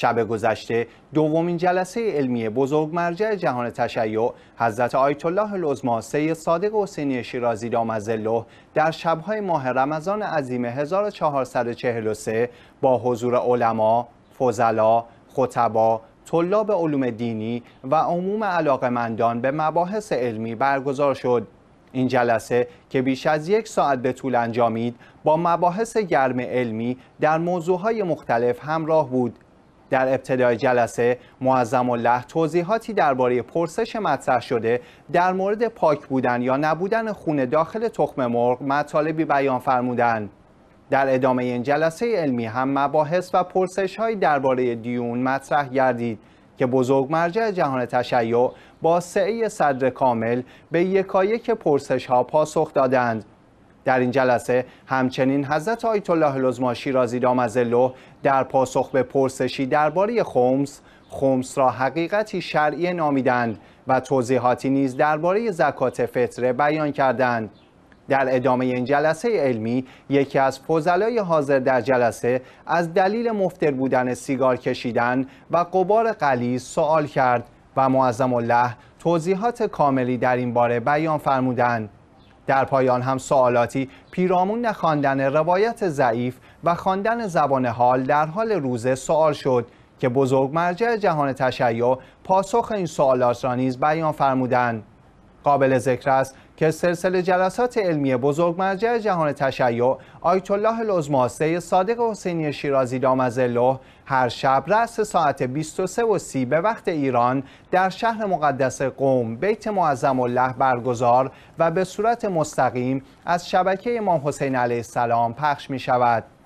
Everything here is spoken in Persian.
شب گذشته دومین جلسه علمی بزرگ مرجع جهان تشیع حضرت آیت الله العظما سید صادق حسینی شیرازی دامزله در شبهای ماه رمضان عظیم 1443 با حضور علما، فضلا، خطبا، طلاب علوم دینی و عموم علاقمندان به مباحث علمی برگزار شد. این جلسه که بیش از یک ساعت به طول انجامید با مباحث گرم علمی در موضوعهای مختلف همراه بود در ابتدای جلسه معظم الله توضیحاتی درباره پرسش مطرح شده در مورد پاک بودن یا نبودن خون داخل تخم مرغ مطالبی بیان فرمودند. در ادامه این جلسه علمی هم مباحث و پرسش های درباره دیون مطرح گردید که بزرگ مرجع جهان تشیع با سعی صدر کامل به یکایک پرسش ها پاسخ دادند. در این جلسه همچنین حضرت آیت الله العظما شیرازی دامزلو در پاسخ به پرسشی درباره خمس خمس را حقیقتی شرعی نامیدند و توضیحاتی نیز درباره زکات فطره بیان کردند در ادامه این جلسه علمی یکی از فضلای حاضر در جلسه از دلیل مفتر بودن سیگار کشیدن و قبار قلی سوال کرد و معظم الله توضیحات کاملی در این باره بیان فرمودند در پایان هم سوالاتی پیرامون نخواندن روایت ضعیف و خواندن زبان حال در حال روزه سوال شد که بزرگ مرجع جهان تشیع پاسخ این سوالات را نیز بیان فرمودند قابل ذکر است که سلسله جلسات علمی بزرگ مرجع جهان تشیع آیت الله لزماسه صادق حسینی شیرازی دامزله هر شب رأس ساعت 23 و 30 به وقت ایران در شهر مقدس قوم بیت معظم الله برگزار و به صورت مستقیم از شبکه امام حسین علیه السلام پخش می شود.